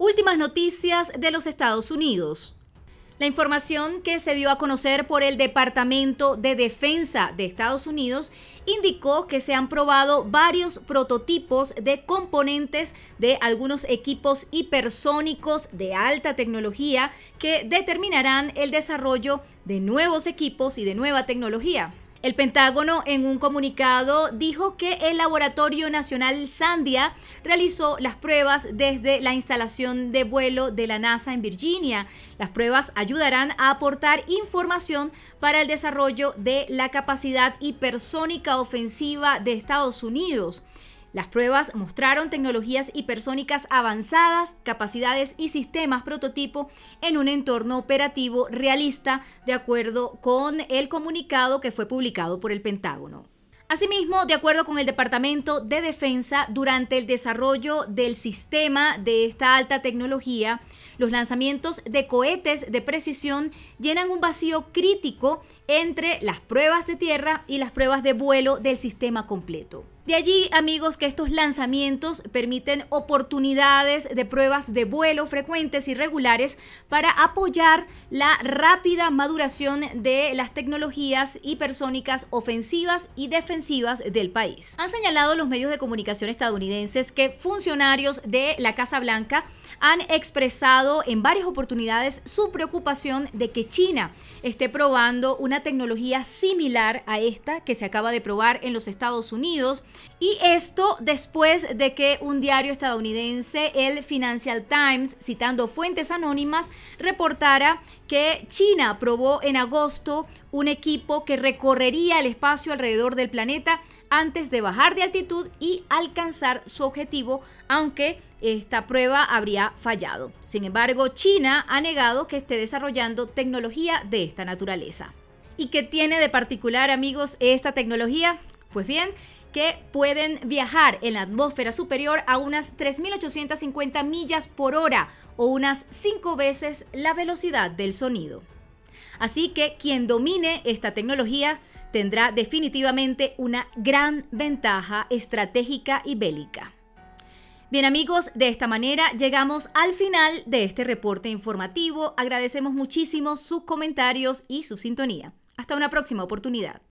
Últimas noticias de los Estados Unidos. La información que se dio a conocer por el Departamento de Defensa de Estados Unidos indicó que se han probado varios prototipos de componentes de algunos equipos hipersónicos de alta tecnología que determinarán el desarrollo de nuevos equipos y de nueva tecnología. El Pentágono en un comunicado dijo que el Laboratorio Nacional Sandia realizó las pruebas desde la instalación de vuelo de la NASA en Virginia. Las pruebas ayudarán a aportar información para el desarrollo de la capacidad hipersónica ofensiva de Estados Unidos. Las pruebas mostraron tecnologías hipersónicas avanzadas, capacidades y sistemas prototipo en un entorno operativo realista, de acuerdo con el comunicado que fue publicado por el Pentágono. Asimismo, de acuerdo con el Departamento de Defensa, durante el desarrollo del sistema de esta alta tecnología, los lanzamientos de cohetes de precisión llenan un vacío crítico entre las pruebas de tierra y las pruebas de vuelo del sistema completo. De allí, amigos, que estos lanzamientos permiten oportunidades de pruebas de vuelo frecuentes y regulares para apoyar la rápida maduración de las tecnologías hipersónicas ofensivas y defensivas del país. Han señalado los medios de comunicación estadounidenses que funcionarios de la Casa Blanca han expresado en varias oportunidades su preocupación de que China esté probando una tecnología similar a esta que se acaba de probar en los Estados Unidos. Y esto después de que un diario estadounidense, el Financial Times, citando fuentes anónimas, reportara que China probó en agosto un equipo que recorrería el espacio alrededor del planeta antes de bajar de altitud y alcanzar su objetivo, aunque esta prueba habría fallado. Sin embargo, China ha negado que esté desarrollando tecnología de esta naturaleza. ¿Y qué tiene de particular, amigos, esta tecnología? Pues bien, que pueden viajar en la atmósfera superior a unas 3.850 millas por hora o unas 5 veces la velocidad del sonido. Así que quien domine esta tecnología tendrá definitivamente una gran ventaja estratégica y bélica. Bien amigos, de esta manera llegamos al final de este reporte informativo. Agradecemos muchísimo sus comentarios y su sintonía. Hasta una próxima oportunidad.